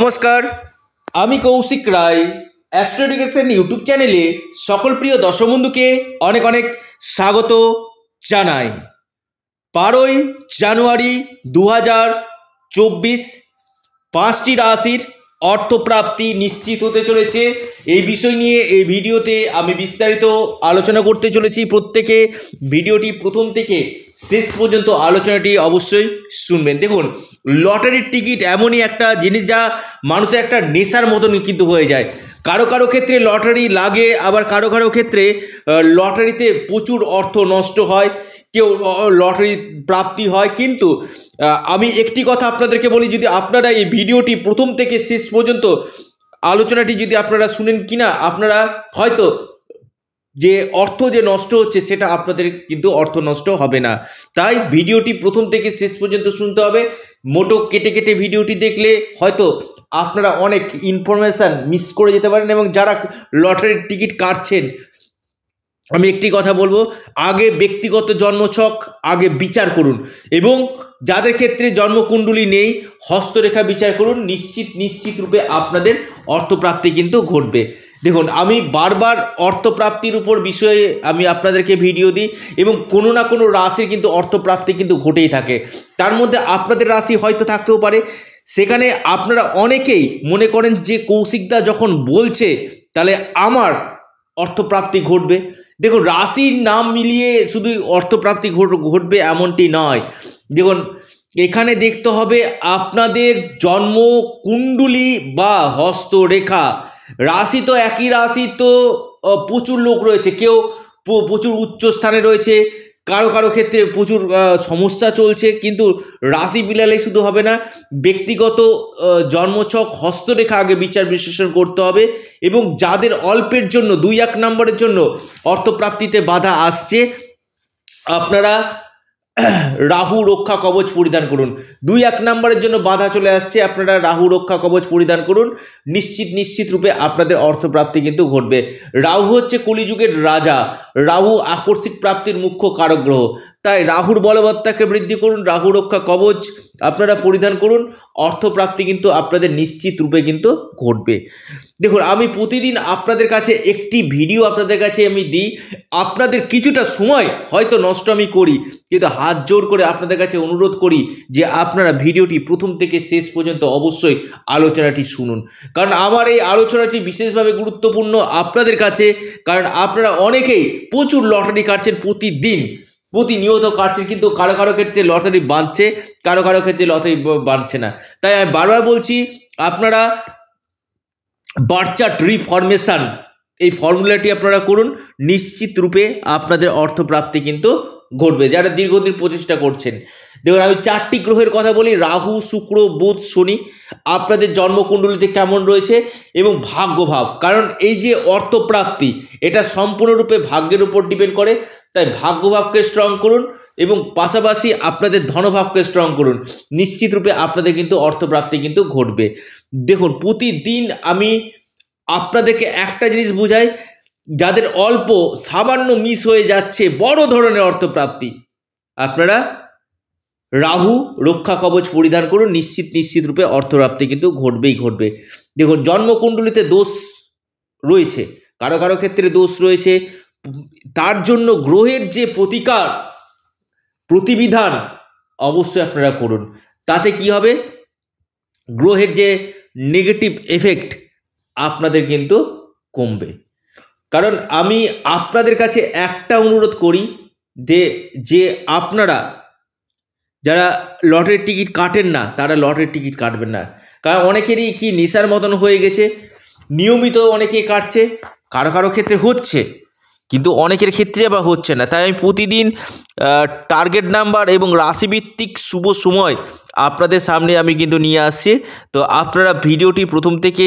নমস্কার আমি Kaushik Roy astro education YouTube চ্যানেলে সকল প্রিয় দর্শক বন্ধুকে অনেক অনেক স্বাগত জানাই বারোই জানুয়ারি দু হাজার চব্বিশ পাঁচটি রাশির অর্থপ্রাপ্তি নিশ্চিত হতে চলেছে এই বিষয় নিয়ে এই ভিডিওতে আমি বিস্তারিত আলোচনা করতে চলেছি প্রত্যেকে ভিডিওটি প্রথম থেকে শেষ পর্যন্ত আলোচনাটি অবশ্যই শুনবেন দেখুন লটারির টিকিট এমনই একটা জিনিস যা মানুষের একটা নেশার মতন কিন্তু হয়ে যায় কারো কারো ক্ষেত্রে লটারি লাগে আবার কারো কারো ক্ষেত্রে লটারিতে প্রচুর অর্থ নষ্ট হয় কেউ লটারি প্রাপ্তি হয় কিন্তু আমি একটি কথা আপনাদেরকে বলি যদি আপনারা এই ভিডিওটি প্রথম থেকে শেষ পর্যন্ত আলোচনাটি যদি আপনারা শুনেন কিনা আপনারা হয়তো যে অর্থ যে নষ্ট হচ্ছে সেটা আপনাদের কিন্তু অর্থ নষ্ট হবে না তাই ভিডিওটি প্রথম থেকে শেষ পর্যন্ত শুনতে হবে মোটো কেটে কেটে ভিডিওটি দেখলে হয়তো আপনারা অনেক ইনফরমেশান মিস করে যেতে পারেন এবং যারা লটারির টিকিট কাটছেন আমি একটি কথা বলবো আগে ব্যক্তিগত জন্মছক আগে বিচার করুন এবং যাদের ক্ষেত্রে জন্মকুণ্ডলী নেই হস্তরেখা বিচার করুন নিশ্চিত নিশ্চিত রূপে আপনাদের অর্থপ্রাপ্তি কিন্তু ঘটবে দেখুন আমি বারবার অর্থপ্রাপ্তির উপর বিষয়ে আমি আপনাদেরকে ভিডিও দিই এবং কোনো না কোনো রাশির কিন্তু অর্থপ্রাপ্তি কিন্তু ঘটেই থাকে তার মধ্যে আপনাদের রাশি হয়তো থাকতেও পারে সেখানে আপনারা অনেকেই মনে করেন যে কৌশিকদা যখন বলছে তাহলে আমার অর্থপ্রাপ্তি ঘটবে দেখুন রাশির নাম মিলিয়ে শুধু অর্থপ্রাপ্তি ঘটবে এমনটি নয় দেখুন এখানে দেখতে হবে আপনাদের জন্ম কুণ্ডুলি বা হস্তরেখা রাশি তো একই রাশি তো প্রচুর লোক রয়েছে কেউ প্রচুর উচ্চ স্থানে রয়েছে কারো কারো ক্ষেত্রে প্রচুর সমস্যা চলছে কিন্তু রাশি বিলালে শুধু হবে না ব্যক্তিগত জন্মছক হস্তরেখা আগে বিচার বিশ্লেষণ করতে হবে এবং যাদের অল্পের জন্য দুই এক নম্বরের জন্য অর্থপ্রাপ্তিতে বাধা আসছে আপনারা রাহু রক্ষা কবচ পরিধান করুন দুই এক নম্বরের জন্য বাধা চলে আসছে আপনারা রাহু রক্ষা কবচ পরিধান করুন নিশ্চিত নিশ্চিত রূপে আপনাদের অর্থপ্রাপ্তি কিন্তু ঘটবে রাহু হচ্ছে কলিযুগের রাজা রাহু আকর্ষিক প্রাপ্তির মুখ্য কারক গ্রহ তাই রাহুর বলবত্তাকে বৃদ্ধি করুন রাহু রক্ষা কবচ আপনারা পরিধান করুন অর্থপ্রাপ্তি কিন্তু আপনাদের নিশ্চিত রূপে কিন্তু ঘটবে দেখুন আমি প্রতিদিন আপনাদের কাছে একটি ভিডিও আপনাদের কাছে আমি দিই আপনাদের কিছুটা সময় হয়তো নষ্ট আমি করি কিন্তু হাত জোর করে আপনাদের কাছে অনুরোধ করি যে আপনারা ভিডিওটি প্রথম থেকে শেষ পর্যন্ত অবশ্যই আলোচনাটি শুনুন কারণ আমার এই আলোচনাটি বিশেষভাবে গুরুত্বপূর্ণ আপনাদের কাছে কারণ আপনারা অনেকেই প্রচুর লটারি কাটছেন প্রতিদিন প্রতিনিয়ত কাটছে কিন্তু কারো কারো ক্ষেত্রে লটারি বাঁধছে কারো কারো ক্ষেত্রে লটারি বাঁধছে না তাই আমি বারবার বলছি আপনারা বার্চার রিফরমেশান এই ফর্মুলাটি আপনারা করুন নিশ্চিত রূপে আপনাদের অর্থপ্রাপ্তি কিন্তু ঘটবে যারা দীর্ঘদিন প্রচেষ্টা করছেন দেখুন আমি চারটি গ্রহের কথা বলি রাহু শুক্র বুধ শনি আপনাদের জন্মকুণ্ডলিতে কেমন রয়েছে এবং ভাগ্যভাব কারণ এই যে অর্থপ্রাপ্তি এটা সম্পূর্ণরূপে ভাগ্যের উপর ডিপেন্ড করে তাই ভাগ্যভাবকে স্ট্রং করুন এবং পাশাপাশি আপনাদের ধনভাবকে স্ট্রং করুন নিশ্চিত রূপে আপনাদের কিন্তু অর্থপ্রাপ্তি কিন্তু ঘটবে দেখুন প্রতিদিন আমি আপনাদেরকে একটা জিনিস বুঝাই যাদের অল্প সামান্য মিস হয়ে যাচ্ছে বড় ধরনের অর্থপ্রাপ্তি আপনারা রাহু রক্ষা কবচ পরিধান করুন নিশ্চিত নিশ্চিত রূপে অর্থপ্রাপ্তি কিন্তু ঘটবেই ঘটবে দেখুন জন্মকুণ্ডলিতে দোষ রয়েছে কারো কারো ক্ষেত্রে দোষ রয়েছে তার জন্য গ্রহের যে প্রতিকার প্রতিবিধান অবশ্যই আপনারা করুন তাতে কি হবে গ্রহের যে নেগেটিভ এফেক্ট আপনাদের কিন্তু কমবে কারণ আমি আপনাদের কাছে একটা অনুরোধ করি যে যে আপনারা যারা লটারির টিকিট কাটেন না তারা লটারির টিকিট কাটবেন না কারণ অনেকেরই কি নেশার মতন হয়ে গেছে নিয়মিত অনেকে কাটছে কারো কারো ক্ষেত্রে হচ্ছে কিন্তু অনেকের ক্ষেত্রে আবার হচ্ছে না তাই আমি প্রতিদিন টার্গেট নাম্বার এবং রাশিভিত্তিক শুভ সময় আপনাদের সামনে আমি কিন্তু নিয়ে আসছি তো আপনারা ভিডিওটি প্রথম থেকে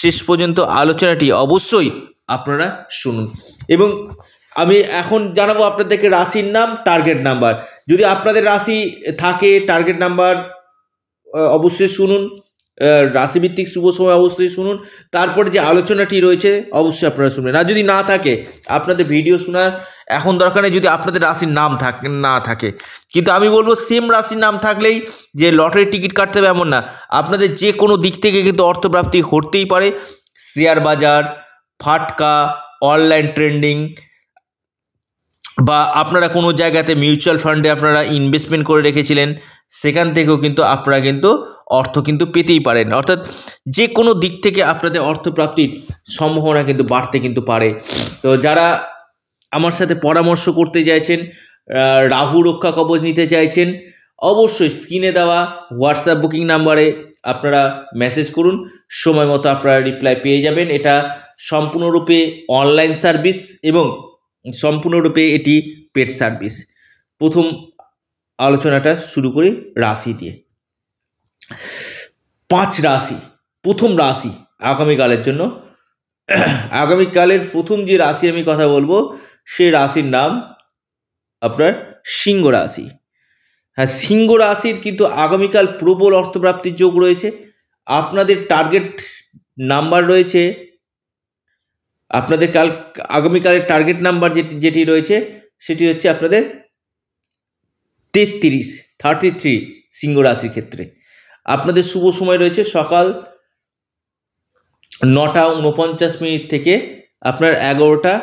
শেষ পর্যন্ত আলোচনাটি অবশ্যই আপনারা শুনুন এবং আমি এখন জানাবো আপনাদেরকে রাশির নাম টার্গেট নাম্বার যদি আপনাদের রাশি থাকে টার্গেট নাম্বার অবশ্যই শুনুন রাশিভিত্তিক শুভ সময় অবশ্যই শুনুন তারপরে যে আলোচনাটি রয়েছে অবশ্যই আপনারা শুনবেন আর যদি না থাকে আপনাদের ভিডিও শোনার এখন দরকার নেই যদি আপনাদের রাশির নাম থাকে না থাকে কিন্তু আমি বলবো সেম রাশির নাম থাকলেই যে লটারির টিকিট কাটতে হবে এমন না আপনাদের যে কোনো দিক থেকে কিন্তু অর্থপ্রাপ্তি হতেই পারে শেয়ার বাজার ফাটকা অনলাইন ট্রেন্ডিং বা আপনারা কোনো জায়গাতে মিউচুয়াল ফান্ডে আপনারা ইনভেস্টমেন্ট করে রেখেছিলেন সেখান থেকেও কিন্তু আপনারা কিন্তু অর্থ কিন্তু পেতেই পারেন অর্থাৎ যে কোনো দিক থেকে আপনাদের অর্থপ্রাপ্তির সম্ভাবনা কিন্তু বাড়তে কিন্তু পারে তো যারা আমার সাথে পরামর্শ করতে চাইছেন রাহু রক্ষা কবচ নিতে চাইছেন অবশ্যই স্ক্রিনে দেওয়া হোয়াটসঅ্যাপ বুকিং নাম্বারে আপনারা মেসেজ করুন সময় মতো আপনারা রিপ্লাই পেয়ে যাবেন এটা সম্পূর্ণরূপে অনলাইন সার্ভিস এবং সম্পূর্ণরূপে এটি পেড সার্ভিস প্রথম আলোচনাটা শুরু করি রাশি দিয়ে পাঁচ রাশি প্রথম রাশি আগামীকালের জন্য আগামীকালের প্রথম যে রাশি আমি কথা বলবো সে রাশির নাম আপনার সিংহ রাশি হ্যাঁ সিংহ রাশির কিন্তু আগামীকাল প্রবল অর্থপ্রাপ্তির যোগ রয়েছে আপনাদের টার্গেট নাম্বার রয়েছে আপনাদের কাল আগামীকালের টার্গেট নাম্বার যেটি যেটি রয়েছে সেটি হচ্ছে আপনাদের তেত্রিশ থার্টি থ্রি সিংহ রাশির ক্ষেত্রে আপনাদের শুভ সময় রয়েছে সকাল নটা উনপঞ্চাশ মিনিট থেকে আপনার এগারোটা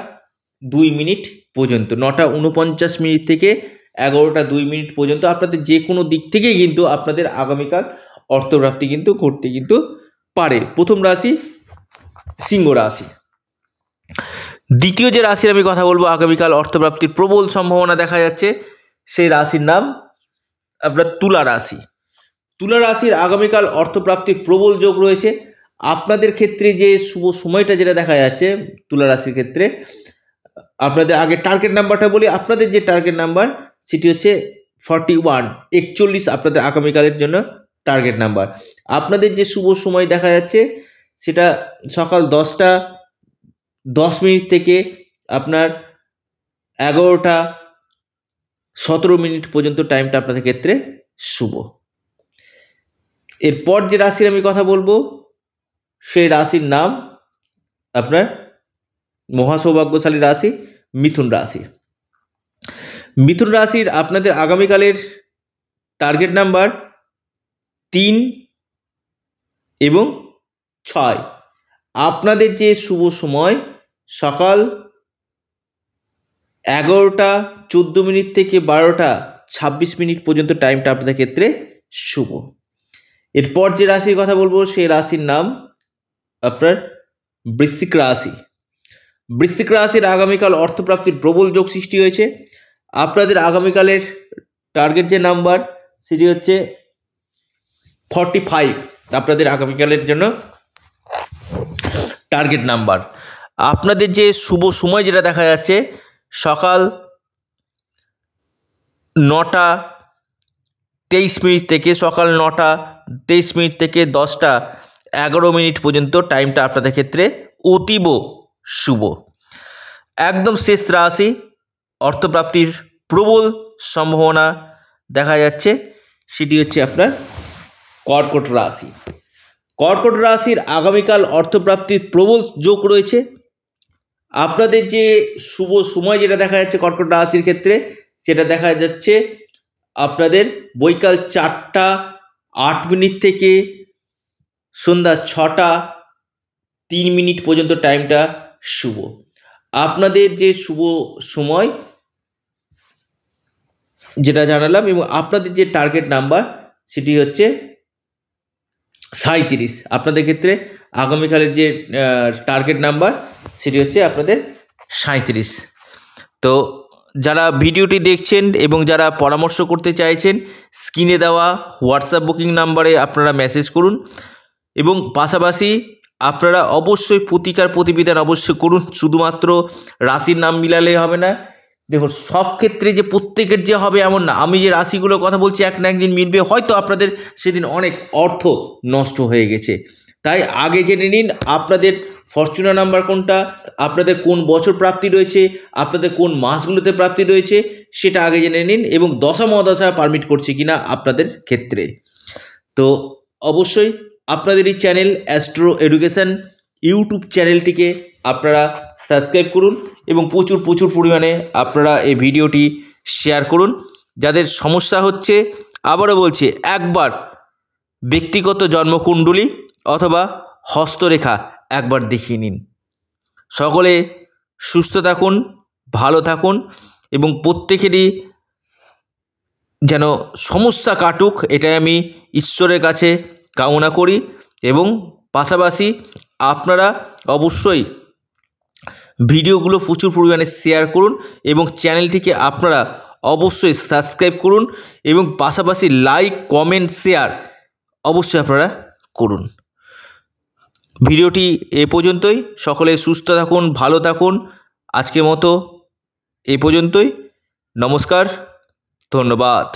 দুই মিনিট পর্যন্ত নটা উনপঞ্চাশ মিনিট থেকে এগারোটা দুই মিনিট পর্যন্ত আপনাদের যে কোনো দিক থেকেই কিন্তু আপনাদের আগামীকাল অর্থপ্রাপ্তি কিন্তু ঘটতে কিন্তু পারে প্রথম রাশি সিংহ রাশি দ্বিতীয় যে রাশির আমি কথা বলবো আগামীকাল অর্থপ্রাপ্তির প্রবল সম্ভাবনা দেখা যাচ্ছে সেই রাশির নাম আপনার তুলা রাশি তুলা রাশির আগামীকাল অর্থপ্রাপ্তির প্রবল যোগ রয়েছে আপনাদের ক্ষেত্রে যে শুভ সময়টা যেটা দেখা যাচ্ছে তুলা রাশির ক্ষেত্রে আপনাদের আগে টার্গেট নাম্বারটা বলি আপনাদের যে টার্গেট নাম্বার সেটি হচ্ছে ফর্টি ওয়ান একচল্লিশ আপনাদের আগামীকালের জন্য টার্গেট নাম্বার আপনাদের যে শুভ সময় দেখা যাচ্ছে সেটা সকাল দশটা দশ মিনিট থেকে আপনার এগারোটা সতেরো মিনিট পর্যন্ত টাইমটা আপনাদের ক্ষেত্রে শুভ এরপর যে রাশির আমি কথা বলবো সেই রাশির নাম আপনার মহাসৌভাগ্যশালী রাশি মিথুন রাশি মিথুন রাশির আপনাদের আগামীকালের টার্গেট নাম্বার তিন এবং ছয় আপনাদের যে শুভ সময় সকাল এগারোটা চোদ্দো মিনিট থেকে বারোটা ছাব্বিশ মিনিট পর্যন্ত টাইমটা আপনাদের ক্ষেত্রে শুভ এরপর যে রাশির কথা বলবো সেই রাশির নাম আপনার বৃশ্চিক রাশি বৃশ্চিক রাশির আগামীকাল অর্থপ্রাপ্তির প্রবল যোগ সৃষ্টি হয়েছে আপনাদের আগামীকালের টার্গেট যে নাম্বার সেটি হচ্ছে ফর্টি ফাইভ আপনাদের আগামীকালের জন্য টার্গেট নাম্বার আপনাদের যে শুভ সময় যেটা দেখা যাচ্ছে সকাল নটা তেইশ মিনিট থেকে সকাল নটা তেইশ মিনিট থেকে দশটা এগারো মিনিট পর্যন্ত টাইমটা আপনাদের ক্ষেত্রে অতীব শুভ একদম শেষ রাশি অর্থপ্রাপ্তির প্রবল সম্ভাবনা দেখা যাচ্ছে সেটি হচ্ছে আপনার কর্কট রাশি কর্কট রাশির আগামীকাল অর্থপ্রাপ্তির প্রবল যোগ রয়েছে আপনাদের যে শুভ সময় যেটা দেখা যাচ্ছে কর্কট রাশির ক্ষেত্রে সেটা দেখা যাচ্ছে আপনাদের বৈকাল চারটা আট মিনিট থেকে সন্ধ্যা ছটা তিন মিনিট পর্যন্ত টাইমটা শুভ আপনাদের যে শুভ সময় যেটা জানালাম এবং আপনাদের যে টার্গেট নাম্বার সেটি হচ্ছে সাঁত্রিশ আপনাদের ক্ষেত্রে আগামীকালের যে টার্গেট নাম্বার সেটি হচ্ছে আপনাদের সাঁত্রিশ তো যারা ভিডিওটি দেখছেন এবং যারা পরামর্শ করতে চাইছেন স্ক্রিনে দেওয়া হোয়াটসঅ্যাপ বুকিং নাম্বারে আপনারা মেসেজ করুন এবং পাশাপাশি আপনারা অবশ্যই প্রতিকার প্রতিবিধান অবশ্যই করুন শুধুমাত্র রাশির নাম মিলালে হবে না দেখুন সব ক্ষেত্রে যে প্রত্যেকের যে হবে এমন না আমি যে রাশিগুলোর কথা বলছি এক না একদিন মিলবে হয়তো আপনাদের সেদিন অনেক অর্থ নষ্ট হয়ে গেছে তাই আগে জেনে নিন আপনাদের ফরচুনা নাম্বার কোনটা আপনাদের কোন বছর প্রাপ্তি রয়েছে আপনাদের কোন মাসগুলোতে প্রাপ্তি রয়েছে সেটা আগে জেনে নিন এবং দশা মহাদশা পারমিট করছে কিনা আপনাদের ক্ষেত্রে তো অবশ্যই আপনাদের এই চ্যানেল অ্যাস্ট্রো এডুকেশান ইউটিউব চ্যানেলটিকে আপনারা সাবস্ক্রাইব করুন এবং প্রচুর প্রচুর পরিমাণে আপনারা এই ভিডিওটি শেয়ার করুন যাদের সমস্যা হচ্ছে আবারও বলছি একবার ব্যক্তিগত জন্মকুণ্ডলী অথবা হস্তরেখা একবার দেখিয়ে নিন সকলে সুস্থ থাকুন ভালো থাকুন এবং প্রত্যেকেরই যেন সমস্যা কাটুক এটাই আমি ঈশ্বরের কাছে কামনা করি এবং পাশাপাশি আপনারা অবশ্যই ভিডিওগুলো প্রচুর পরিমাণে শেয়ার করুন এবং চ্যানেলটিকে আপনারা অবশ্যই সাবস্ক্রাইব করুন এবং পাশাপাশি লাইক কমেন্ট শেয়ার অবশ্যই আপনারা করুন ভিডিওটি এ পর্যন্তই সকলে সুস্থ থাকুন ভালো থাকুন আজকের মতো এ পর্যন্তই নমস্কার ধন্যবাদ